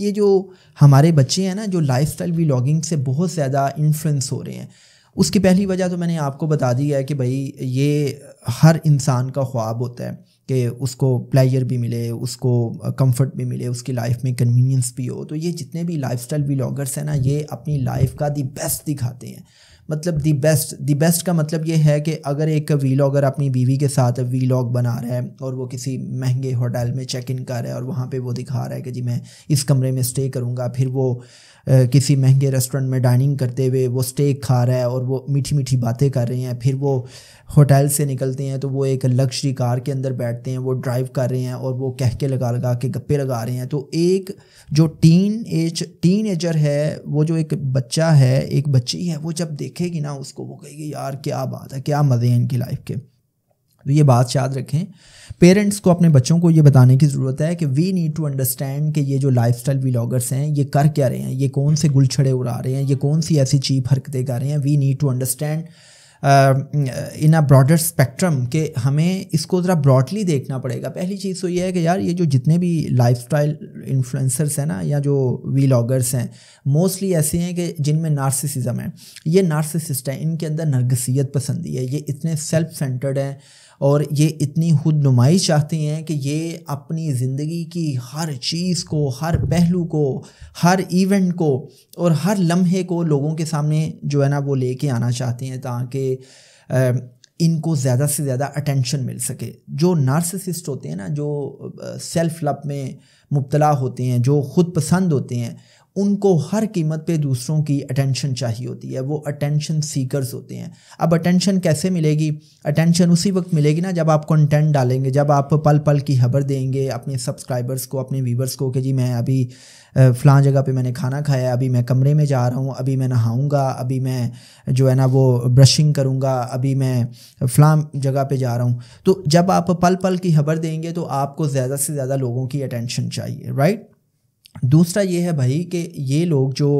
ये जो हमारे बच्चे हैं ना जो लाइफ स्टाइल व्लागिंग से बहुत ज़्यादा इन्फ्लुएंस हो रहे हैं उसकी पहली वजह तो मैंने आपको बता दी है कि भाई ये हर इंसान का ख्वाब होता है कि उसको प्लेजर भी मिले उसको कंफर्ट भी मिले उसकी लाइफ में कन्वीनियंस भी हो तो ये जितने भी लाइफ स्टाइल व्लागर्स हैं ना ये अपनी लाइफ का दी बेस्ट दिखाते हैं मतलब दी बेस्ट दी बेस्ट का मतलब ये है कि अगर एक वीलॉगर अपनी बीवी के साथ वीलॉग बना रहा है और वो किसी महंगे होटल में चेक इन कर रहा है और वहाँ पे वो दिखा रहा है कि जी मैं इस कमरे में स्टे करूँगा फिर वो किसी महंगे रेस्टोरेंट में डाइनिंग करते हुए वो स्टेक खा रहा है और वो मीठी मीठी बातें कर रहे हैं फिर वो होटल से निकलते हैं तो वो एक लग्जरी कार के अंदर बैठते हैं वो ड्राइव कर रहे हैं और वो कह के लगा लगा के गप्पे लगा रहे हैं तो एक जो टीन एज टीन एजर है वो जो एक बच्चा है एक बच्ची है वो जब देख दिखेगी ना उसको वो कहेगी यार क्या बात है क्या मज़े हैं इनकी लाइफ के तो ये बात याद रखें पेरेंट्स को अपने बच्चों को ये बताने की ज़रूरत है कि वी नीड टू अंडरस्टैंड कि ये जो लाइफ स्टाइल व्लागर्स हैं ये कर क्या रहे हैं ये कौन से गुल छड़े उड़ा रहे हैं ये कौन सी ऐसी चीप हरकतें कर रहे हैं we need to understand in a broader spectrum के हमें इसको ज़रा ब्रॉडली देखना पड़ेगा पहली चीज़ तो ये है कि यार ये जो जितने भी लाइफ स्टाइल इन्फ्लुंसर्स हैं ना या जो वीलागर्स हैं मोस्टली ऐसे हैं कि जिनमें नार्सिसिज्म है ये नार्सिसिस्ट हैं इनके अंदर नरगसीत पसंदी है ये इतने सेल्फ सेंटर्ड हैं और ये इतनी खुद नुमाई चाहती हैं कि ये अपनी ज़िंदगी की हर चीज़ को हर पहलू को हर इवेंट को और हर लम्हे को लोगों के सामने जो है ना वो लेके आना चाहते हैं ताकि इनको ज़्यादा से ज़्यादा अटेंशन मिल सके जो नार्सिसिस्ट होते हैं ना जो सेल्फ लव में मुबतला होते हैं जो खुद पसंद होते हैं उनको हर कीमत पे दूसरों की अटेंशन चाहिए होती है वो अटेंशन सीकरस होते हैं अब अटेंशन कैसे मिलेगी अटेंशन उसी वक्त मिलेगी ना जब आप कंटेंट डालेंगे जब आप पल पल की खबर देंगे अपने सब्सक्राइबर्स को अपने व्यूवर्स को कि जी मैं अभी फ़लाँ जगह पे मैंने खाना खाया अभी मैं कमरे में जा रहा हूँ अभी मैं नहाऊँगा अभी मैं जो है ना वो ब्रशिंग करूँगा अभी मैं फ़लाँ जगह पे जा रहा हूँ तो जब आप पल पल की खबर देंगे तो आपको ज़्यादा से ज़्यादा लोगों की अटेंशन चाहिए राइट दूसरा ये है भाई कि ये लोग जो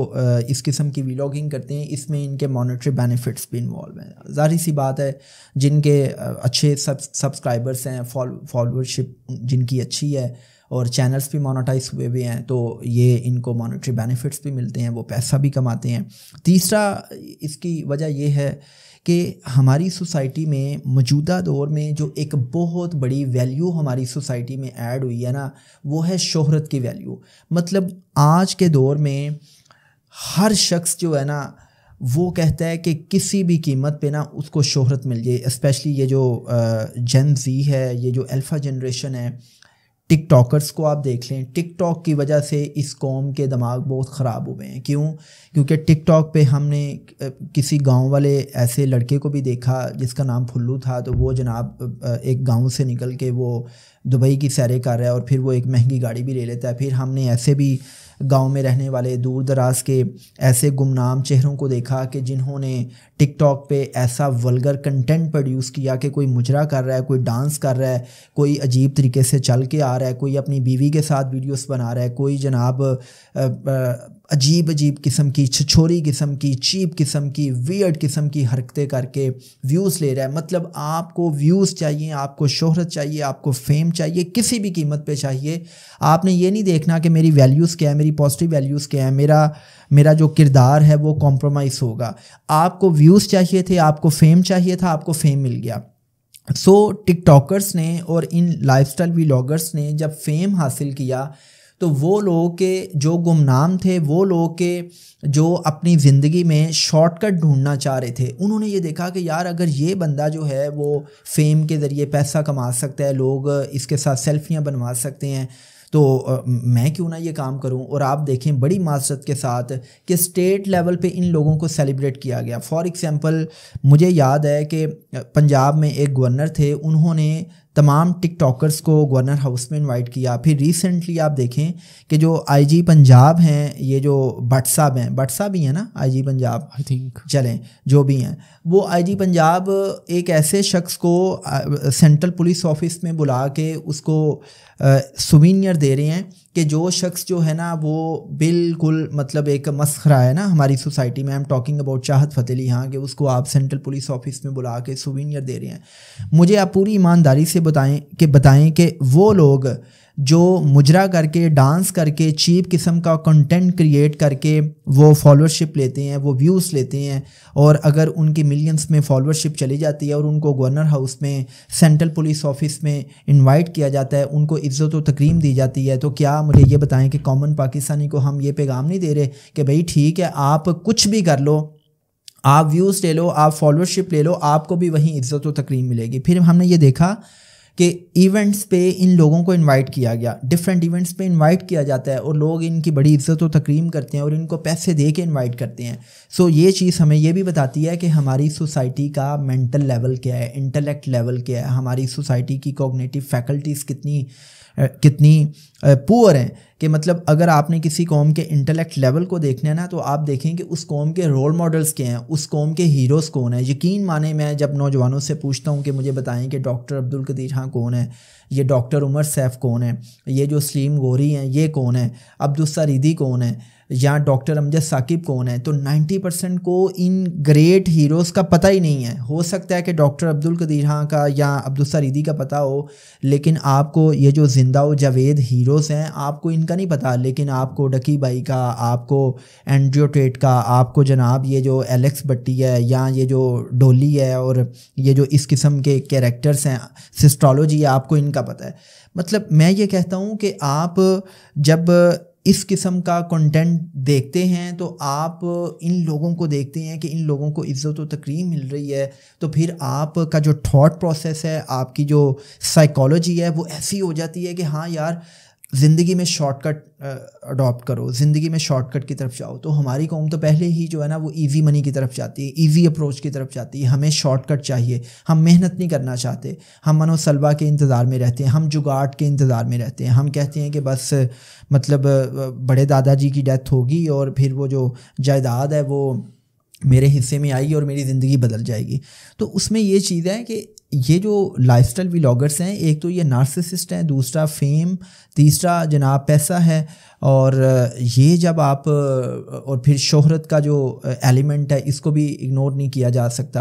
इस किस्म की वीलॉगिंग करते हैं इसमें इनके मॉनेटरी बेनिफिट्स भी इन्वॉल्व हैं ज़ाहिर सी बात है जिनके अच्छे सब सब्सक्राइबर्स हैं फॉलोअरशिप जिनकी अच्छी है और चैनल्स भी मोनोटाइज हुए हुए हैं तो ये इनको मॉनिटरी बेनिफिट्स भी मिलते हैं वो पैसा भी कमाते हैं तीसरा इसकी वजह ये है कि हमारी सोसाइटी में मौजूदा दौर में जो एक बहुत बड़ी वैल्यू हमारी सोसाइटी में ऐड हुई है ना वो है शोहरत की वैल्यू मतलब आज के दौर में हर शख्स जो है ना वो कहता है कि किसी भी कीमत पे ना उसको शोहरत मिल जाए स्पेशली ये जो जन जी है ये जो अल्फ़ा जनरेशन है टिकटॉकर्स को आप देख लें टिकटॉक की वजह से इस कौम के दिमाग बहुत ख़राब हुए हैं क्यों क्योंकि टिकटॉक पे हमने किसी गांव वाले ऐसे लड़के को भी देखा जिसका नाम फुल्लू था तो वो जनाब एक गांव से निकल के वो दुबई की सैरें कर रहा है और फिर वो एक महंगी गाड़ी भी ले लेता है फिर हमने ऐसे भी गांव में रहने वाले दूर दराज के ऐसे गुमनाम चेहरों को देखा कि जिन्होंने टिकटॉक पे ऐसा वलगर कंटेंट प्रोड्यूस किया कि कोई मुजरा कर रहा है कोई डांस कर रहा है कोई अजीब तरीके से चल के आ रहा है कोई अपनी बीवी के साथ वीडियोस बना रहा है कोई जनाब आ, आ, अजीब अजीब किस्म की छछोरी किस्म की चीप किस्म की वियर्ड किस्म की हरकतें करके व्यूज़ ले रहा है मतलब आपको व्यूज़ चाहिए आपको शोहरत चाहिए आपको फेम चाहिए किसी भी कीमत पे चाहिए आपने ये नहीं देखना कि मेरी वैल्यूज़ क्या है मेरी पॉजिटिव वैल्यूज़ क्या है मेरा मेरा जो किरदार है वो कॉम्प्रोमाइज़ होगा आपको व्यूज़ चाहिए थे आपको फ़ेम चाहिए था आपको फ़ेम मिल गया सो so, टिकटॉकर्स ने और इन लाइफस्टाइल स्टाइल ने जब फेम हासिल किया तो वो लोग के जो गुमनाम थे वो लोग के जो अपनी ज़िंदगी में शॉर्टकट ढूंढना चाह रहे थे उन्होंने ये देखा कि यार अगर ये बंदा जो है वो फेम के ज़रिए पैसा कमा सकता है लोग इसके साथ सेल्फियाँ बनवा सकते हैं तो मैं क्यों ना ये काम करूं और आप देखें बड़ी मासरत के साथ कि स्टेट लेवल पे इन लोगों को सेलिब्रेट किया गया फॉर एग्ज़ाम्पल मुझे याद है कि पंजाब में एक गवर्नर थे उन्होंने तमाम टिकटॉकर्स को गवर्नर हाउस में इनवाइट किया फिर रिसेंटली आप देखें कि जो आईजी पंजाब हैं ये जो भट साहब हैं भट साहब ही हैं ना आईजी पंजाब आई थिंक चलें जो भी हैं वो आईजी पंजाब एक ऐसे शख्स को सेंट्रल पुलिस ऑफिस में बुला के उसको सुवीनियर दे रहे हैं कि जो शख्स जो है ना वो बिल्कुल मतलब एक मस्खरा है ना हमारी सोसाइटी में आई एम टॉकिंग अबाउट चाहत अली हाँ कि उसको आप सेंट्रल पुलिस ऑफिस में बुला के सुवीनियर दे रहे हैं मुझे आप पूरी ईमानदारी से बताएं कि बताएं कि वो लोग जो मुजरा करके डांस करके चीप किस्म का कंटेंट क्रिएट करके वो फॉलोअरशिप लेते हैं वो व्यूज़ लेते हैं और अगर उनकी मिलियंस में फॉलोअरशिप चली जाती है और उनको गवर्नर हाउस में सेंट्रल पुलिस ऑफिस में इनवाइट किया जाता है उनको इज़्ज़त व तकरीम दी जाती है तो क्या मुझे ये बताएं कि कॉमन पाकिस्तानी को हम ये पैगाम नहीं दे रहे कि भाई ठीक है आप कुछ भी कर लो आप व्यूज़ ले लो आप फॉलोअरशिप ले लो आपको भी वहीं इज़्ज़त व तकरीम मिलेगी फिर हमने ये देखा कि इवेंट्स पे इन लोगों को इनवाइट किया गया डिफरेंट इवेंट्स पे इनवाइट किया जाता है और लोग इनकी बड़ी इज्जत और तक्रीम करते हैं और इनको पैसे दे के इन्वाइट करते हैं सो so, ये चीज़ हमें ये भी बताती है कि हमारी सोसाइटी का मेंटल लेवल क्या है इंटेलेक्ट लेवल क्या है हमारी सोसाइटी की कोगनेटिव फैकल्टीज़ कितनी कितनी पुअर हैं कि मतलब अगर आपने किसी कौम के इंटेलेक्ट लेवल को देखना है ना तो आप देखें कि उस कॉम के रोल मॉडल्स के हैं उस कॉम के हीरोज़ कौन है यकीन माने मैं जब नौजवानों से पूछता हूँ कि मुझे बताएं कि डॉक्टर अब्दुल कदीर हाँ कौन है ये डॉक्टर उमर सैफ़ कौन है ये जो सलीम गोरी हैं ये कौन है अब्दुलसरीदी कौन है या डॉक्टर अमजद साकिब कौन है तो 90 परसेंट को इन ग्रेट हीरोज़ का पता ही नहीं है हो सकता है कि डॉक्टर अब्दुल कदीर हाँ का या अब्दुल सरीदी का पता हो लेकिन आपको ये जो जिंदा व जावेद हीरोज़ हैं आपको इनका नहीं पता लेकिन आपको डकी बाई का आपको एंड्रियो टेट का आपको जनाब ये जो एलेक्स बट्टी है या ये जो डोली है और ये जो इस किस्म के कैरेक्टर्स हैं सिस्ट्रोलॉजी है आपको इनका पता है मतलब मैं ये कहता हूँ कि आप जब इस किस्म का कंटेंट देखते हैं तो आप इन लोगों को देखते हैं कि इन लोगों को इज़्ज़त व तकरीम मिल रही है तो फिर आपका जो थॉट प्रोसेस है आपकी जो साइकोलॉजी है वो ऐसी हो जाती है कि हाँ यार ज़िंदगी में शॉर्टकट अडॉप्ट करो ज़िंदगी में शॉर्टकट की तरफ जाओ तो हमारी कौम तो पहले ही जो है ना वो इजी मनी की तरफ जाती है इजी अप्रोच की तरफ जाती है हमें शॉर्टकट चाहिए हम मेहनत नहीं करना चाहते हम मनोसलवा के इंतज़ार में रहते हैं हम जुगाड़ के इंतज़ार में रहते हैं हम कहते हैं कि बस मतलब बड़े दादाजी की डेथ होगी और फिर वो जो जायदाद है वो मेरे हिस्से में आएगी और मेरी ज़िंदगी बदल जाएगी तो उसमें ये चीज़ है कि ये जो लाइफस्टाइल व्लागर्स हैं एक तो ये नार्सिसिस्ट हैं दूसरा फेम तीसरा जनाब पैसा है और ये जब आप और फिर शोहरत का जो एलिमेंट है इसको भी इग्नोर नहीं किया जा सकता